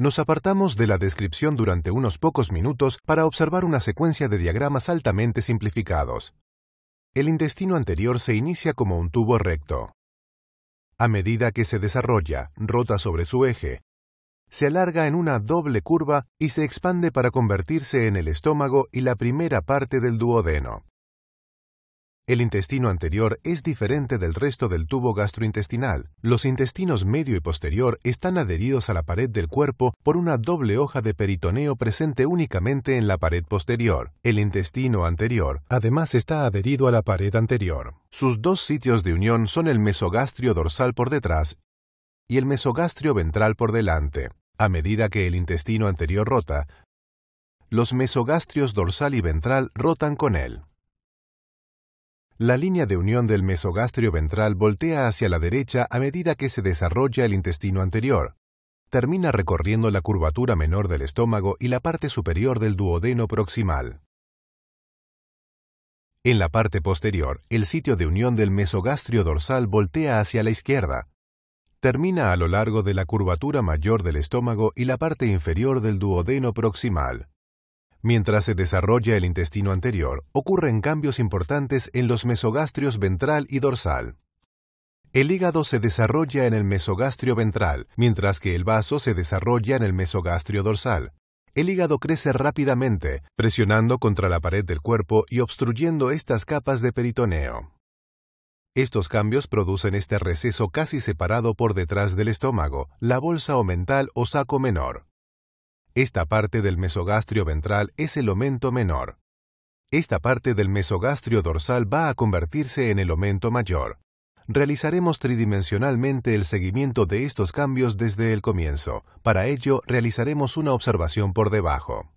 Nos apartamos de la descripción durante unos pocos minutos para observar una secuencia de diagramas altamente simplificados. El intestino anterior se inicia como un tubo recto. A medida que se desarrolla, rota sobre su eje, se alarga en una doble curva y se expande para convertirse en el estómago y la primera parte del duodeno. El intestino anterior es diferente del resto del tubo gastrointestinal. Los intestinos medio y posterior están adheridos a la pared del cuerpo por una doble hoja de peritoneo presente únicamente en la pared posterior. El intestino anterior, además, está adherido a la pared anterior. Sus dos sitios de unión son el mesogastrio dorsal por detrás y el mesogastrio ventral por delante. A medida que el intestino anterior rota, los mesogastrios dorsal y ventral rotan con él. La línea de unión del mesogastrio ventral voltea hacia la derecha a medida que se desarrolla el intestino anterior. Termina recorriendo la curvatura menor del estómago y la parte superior del duodeno proximal. En la parte posterior, el sitio de unión del mesogastrio dorsal voltea hacia la izquierda. Termina a lo largo de la curvatura mayor del estómago y la parte inferior del duodeno proximal. Mientras se desarrolla el intestino anterior, ocurren cambios importantes en los mesogastrios ventral y dorsal. El hígado se desarrolla en el mesogastrio ventral, mientras que el vaso se desarrolla en el mesogastrio dorsal. El hígado crece rápidamente, presionando contra la pared del cuerpo y obstruyendo estas capas de peritoneo. Estos cambios producen este receso casi separado por detrás del estómago, la bolsa o mental o saco menor. Esta parte del mesogastrio ventral es el omento menor. Esta parte del mesogastrio dorsal va a convertirse en el omento mayor. Realizaremos tridimensionalmente el seguimiento de estos cambios desde el comienzo. Para ello, realizaremos una observación por debajo.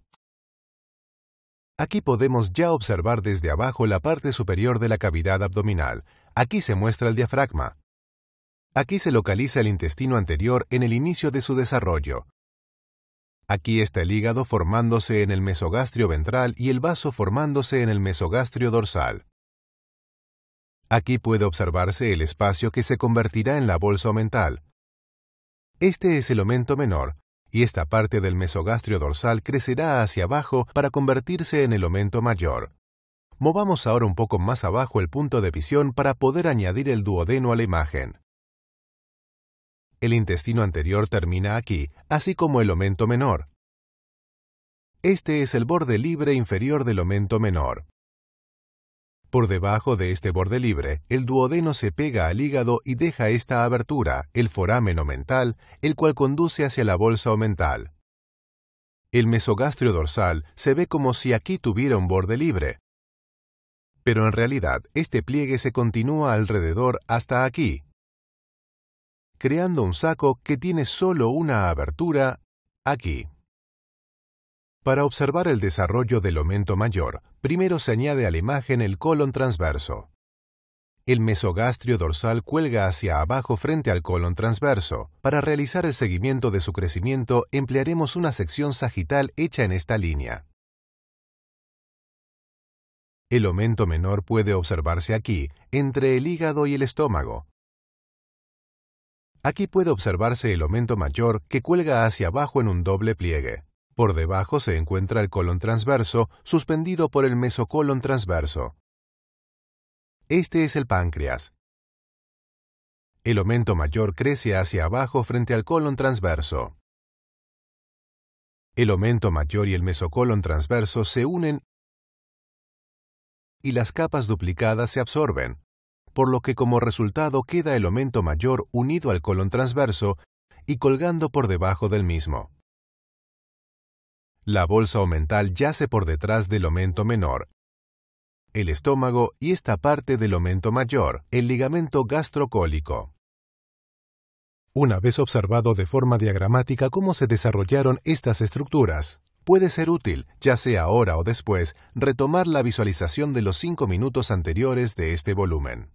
Aquí podemos ya observar desde abajo la parte superior de la cavidad abdominal. Aquí se muestra el diafragma. Aquí se localiza el intestino anterior en el inicio de su desarrollo. Aquí está el hígado formándose en el mesogastrio ventral y el vaso formándose en el mesogastrio dorsal. Aquí puede observarse el espacio que se convertirá en la bolsa mental. Este es el omento menor, y esta parte del mesogastrio dorsal crecerá hacia abajo para convertirse en el omento mayor. Movamos ahora un poco más abajo el punto de visión para poder añadir el duodeno a la imagen el intestino anterior termina aquí, así como el omento menor. Este es el borde libre inferior del omento menor. Por debajo de este borde libre, el duodeno se pega al hígado y deja esta abertura, el foramen omental, el cual conduce hacia la bolsa omental. El mesogastrio dorsal se ve como si aquí tuviera un borde libre. Pero en realidad, este pliegue se continúa alrededor hasta aquí, creando un saco que tiene solo una abertura aquí. Para observar el desarrollo del omento mayor, primero se añade a la imagen el colon transverso. El mesogastrio dorsal cuelga hacia abajo frente al colon transverso. Para realizar el seguimiento de su crecimiento emplearemos una sección sagital hecha en esta línea. El omento menor puede observarse aquí, entre el hígado y el estómago, Aquí puede observarse el omento mayor que cuelga hacia abajo en un doble pliegue. Por debajo se encuentra el colon transverso, suspendido por el mesocolon transverso. Este es el páncreas. El omento mayor crece hacia abajo frente al colon transverso. El omento mayor y el mesocolon transverso se unen y las capas duplicadas se absorben por lo que como resultado queda el omento mayor unido al colon transverso y colgando por debajo del mismo. La bolsa omental yace por detrás del omento menor, el estómago y esta parte del omento mayor, el ligamento gastrocólico. Una vez observado de forma diagramática cómo se desarrollaron estas estructuras, puede ser útil, ya sea ahora o después, retomar la visualización de los cinco minutos anteriores de este volumen.